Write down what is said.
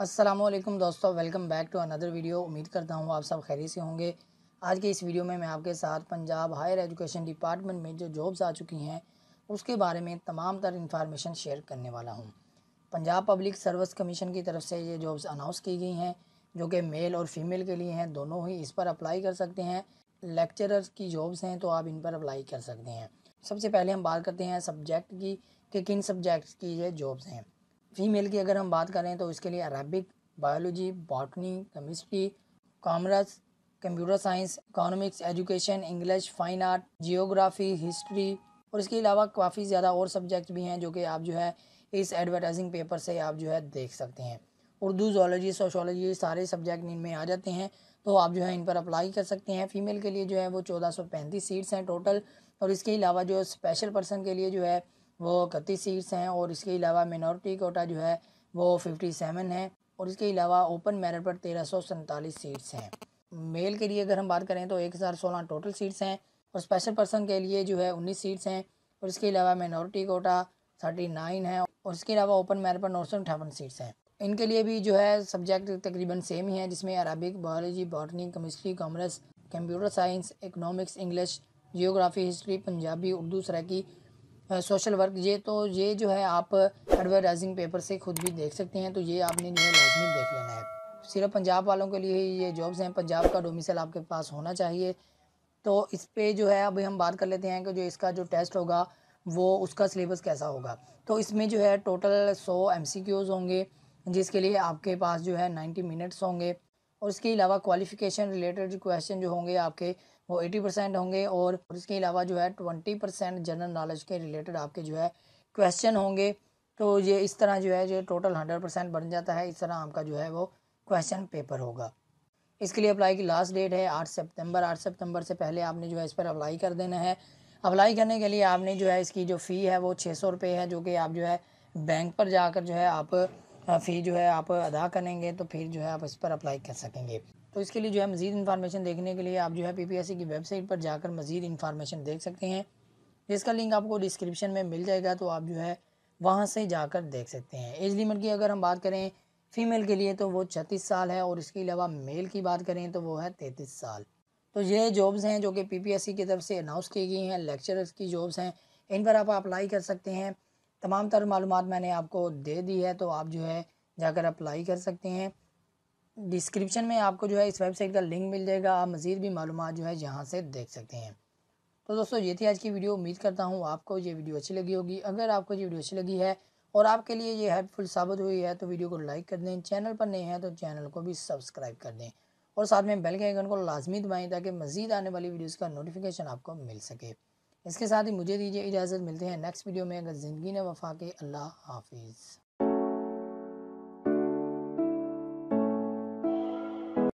असलम दोस्तों welcome back to another video उम्मीद करता हूँ आप सब खैरी से होंगे आज के इस वीडियो में मैं आपके साथ पंजाब हायर एजुकेशन डिपार्टमेंट में जो जॉब्स आ चुकी हैं उसके बारे में तमाम तर इन्फॉर्मेशन शेयर करने वाला हूँ पंजाब पब्लिक सर्विस कमीशन की तरफ से ये जॉब्स अनाउंस की गई हैं जो कि मेल और फीमेल के लिए हैं दोनों ही इस पर अप्लाई कर सकते हैं लेक्चरर्स की जॉब्स हैं तो आप इन पर अप्लाई कर सकते हैं सबसे पहले हम बात करते हैं सब्जेक्ट की कि किन सब्जेक्ट्स की ये जॉब्स हैं फीमेल की अगर हम बात करें तो इसके लिए Arabic biology botany chemistry commerce computer science economics education English fine art geography history और इसके अलावा काफ़ी ज़्यादा और सब्जेक्ट भी हैं जो कि आप जो है इस एडवर्टाइजिंग पेपर से आप जो है देख सकते हैं उर्दू जोलॉजी सोशोलॉजी सारे सब्जेक्ट इनमें आ जाते हैं तो आप जो है इन पर अप्लाई कर सकते हैं फ़ीमेल के लिए जो है वो चौदह सौ पैंतीस सीट्स हैं टोटल और इसके अलावा जो स्पेशल पर्सन के लिए जो है वो इकतीस सीट्स हैं और इसके अलावा मिनोरिटी कोटा जो है वो फिफ्टी सेवन है और इसके अलावा ओपन मेरिट पर तेरह सौ सैंतालीस सीट्स हैं मेल के लिए अगर हम बात करें तो एक हज़ार सोलह टोटल सीट्स हैं और स्पेशल पर्सन के लिए जो है उन्नीस सीट्स हैं और इसके अलावा मिनोरिटी कोटा थर्टी नाइन है और इसके अलावा ओपन मेरिट पर नौ सौ अठावन सीट्स हैं इनके लिए भी जो है सब्जेक्ट तकरीबन सेम ही है जिसमें Arabic biology botany chemistry commerce computer science economics English geography history Punjabi Urdu Saraiki social work ये तो ये जो है आप एडवर्टाइजिंग पेपर से खुद भी देख सकते हैं तो ये आपने जो है लाजमी देख लेना है सिर्फ पंजाब वालों के लिए ही ये जॉब्स हैं पंजाब का डोमिसल आपके पास होना चाहिए तो इस पर जो है अभी हम बात कर लेते हैं कि जो इसका जो टेस्ट होगा वो उसका सिलेबस कैसा होगा तो इसमें जो है टोटल सौ एम होंगे जिसके लिए आपके पास जो है नाइन्टी मिनट्स होंगे और इसके अलावा क्वालिफिकेशन रिलेटेड क्वेश्चन जो होंगे आपके वो 80 परसेंट होंगे और इसके अलावा जो है 20 परसेंट जनरल नॉलेज के रिलेटेड आपके जो है क्वेश्चन होंगे तो ये इस तरह जो है जो टोटल हंड्रेड परसेंट बन जाता है इस तरह आपका जो है वो क्वेश्चन पेपर होगा इसके लिए अप्लाई की लास्ट डेट है आठ सेप्टेम्बर आठ सेप्टेम्बर से पहले आपने जो है इस पर अप्लाई कर देना है अप्लाई करने के लिए आपने जो है इसकी जो फ़ी है वो छः सौ रुपये है जो कि आप जो है बैंक पर जाकर जो है आप हाँ, फ़ी जो है आप अदा करेंगे तो फिर जो है आप इस पर अप्लाई कर सकेंगे तो इसके लिए जो है मज़ीद इन्फॉर्मेशन देखने के लिए आप जो है पी पी एस सी की वेबसाइट पर जाकर मज़ीद इन्फॉर्मेशन देख सकते हैं जिसका लिंक आपको डिस्क्रिप्शन में मिल जाएगा तो आप जो है वहाँ से जाकर देख सकते हैं एज लिमिट की अगर हम बात करें फ़ीमेल के लिए तो वो छत्तीस साल है और इसके अलावा मेल की बात करें तो वो है तैंतीस साल तो ये जॉब्स हैं जो कि पीपीएससी की तरफ से अनाउंस की गई हैं लेक्चरर्स की जॉब्स हैं इन पर आप अप्लाई कर सकते हैं तमाम तर मालूम मैंने आपको दे दी है तो आप जो है जाकर अप्लाई कर सकते हैं डिस्क्रिप्शन में आपको जो है इस वेबसाइट का लिंक मिल जाएगा आप मज़ीद भी मालूम जो है यहाँ से देख सकते हैं तो दोस्तों ये थी आज की वीडियो उम्मीद करता हूँ आपको ये वीडियो अच्छी लगी होगी अगर आपको ये वीडियो अच्छी लगी है और आपके लिए ये हेल्पफुल साबित हुई है तो वीडियो को लाइक कर दें चैनल पर नए हैं तो चैनल को भी सब्सक्राइब कर दें और साथ में बेल के आइकन को लाजमी दबाएँ ताकि मज़ीद आने वाली वीडियोज़ का नोटिफिकेशन आपको मिल सके इसके साथ ही मुझे दीजिए इजाज़त मिलते हैं नेक्स्ट वीडियो में अगर ज़िंदगी ने वफा के अल्लाह हाफिज़